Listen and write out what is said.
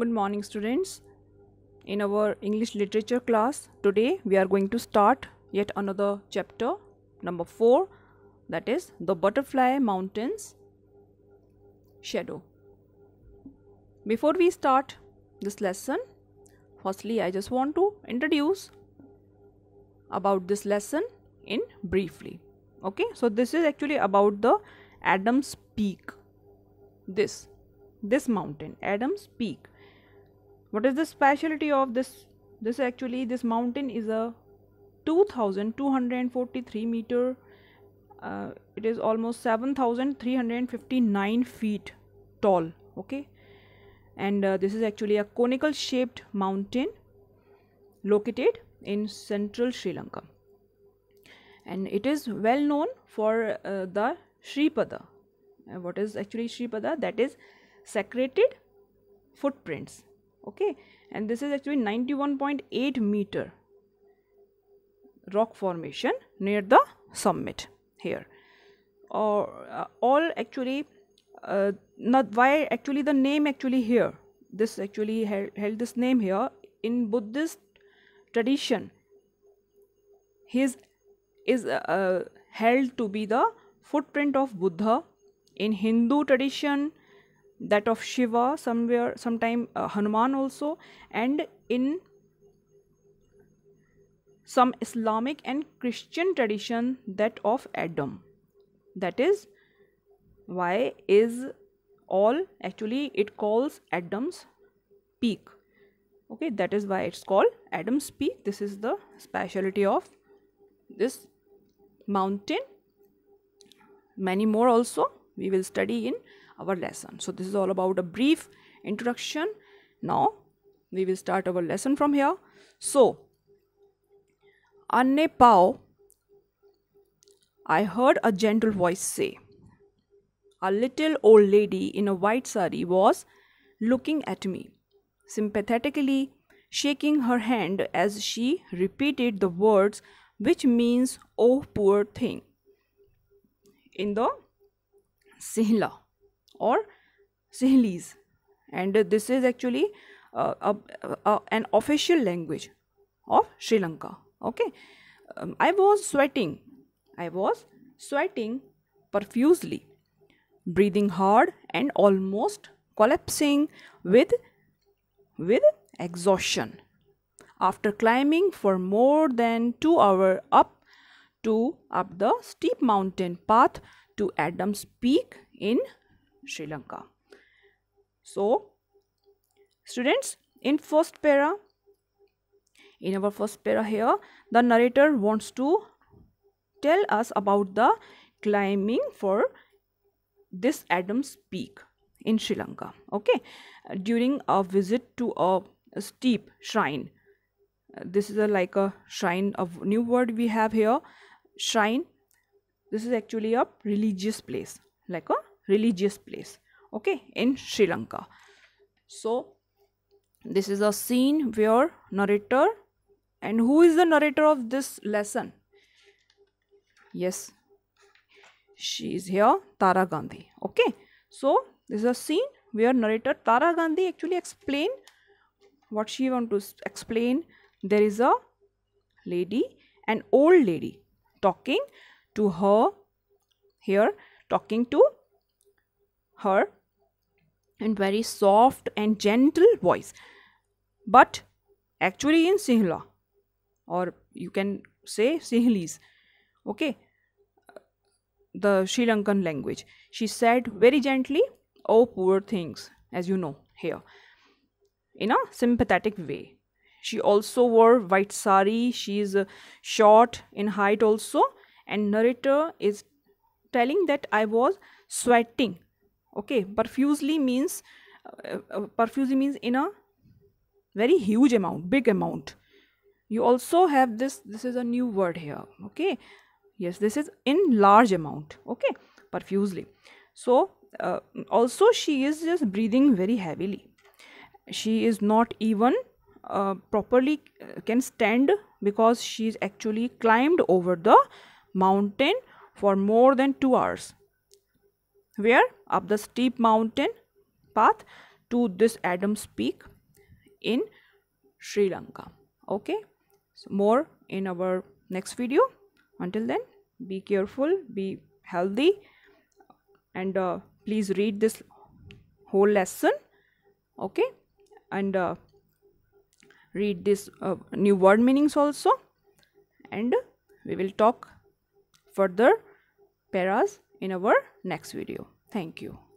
Good morning students. In our English literature class today we are going to start yet another chapter number 4 that is the butterfly mountains shadow. Before we start this lesson firstly I just want to introduce about this lesson in briefly okay so this is actually about the Adam's peak this this mountain Adam's peak what is the specialty of this this actually this mountain is a 2243 meter uh, it is almost 7359 feet tall okay and uh, this is actually a conical shaped mountain located in central sri lanka and it is well known for uh, the shripada what is actually shripada that is secreted footprints okay and this is actually 91.8 meter rock formation near the summit here or uh, all actually uh, not why actually the name actually here this actually held, held this name here in buddhist tradition his is uh, uh, held to be the footprint of buddha in hindu tradition that of Shiva somewhere sometime uh, Hanuman also and in some Islamic and Christian tradition that of Adam that is why is all actually it calls Adam's peak okay that is why it's called Adam's peak this is the speciality of this mountain many more also we will study in our lesson so this is all about a brief introduction now we will start our lesson from here so anne pao i heard a gentle voice say a little old lady in a white sari was looking at me sympathetically shaking her hand as she repeated the words which means oh poor thing in the Sinhala or Sinhalese. And this is actually uh, a, a, an official language of Sri Lanka. Okay. Um, I was sweating. I was sweating profusely, breathing hard and almost collapsing with, with exhaustion. After climbing for more than two hours up to up the steep mountain path to Adam's Peak in Sri Lanka. So, students, in first para, in our first para here, the narrator wants to tell us about the climbing for this Adam's Peak in Sri Lanka. Okay, during a visit to a, a steep shrine. this is a like a shrine of new word we have here shrine this is actually a religious place like a religious place okay in sri lanka so this is a scene where narrator and who is the narrator of this lesson yes she is here tara gandhi okay so this is a scene where narrator tara gandhi actually explain what she want to explain there is a lady an old lady talking to her here talking to her in very soft and gentle voice but actually in Sinhala or you can say Sinhalese okay the Sri Lankan language she said very gently oh poor things as you know here in a sympathetic way she also wore white sari she is uh, short in height also and narrator is telling that i was sweating okay profusely means uh, uh, profusely means in a very huge amount big amount you also have this this is a new word here okay yes this is in large amount okay profusely so uh, also she is just breathing very heavily she is not even uh, properly uh, can stand because she is actually climbed over the mountain for more than 2 hours where up the steep mountain path to this adam's peak in sri lanka okay so more in our next video until then be careful be healthy and uh, please read this whole lesson okay and uh, read this uh, new word meanings also and we will talk further paras in our next video thank you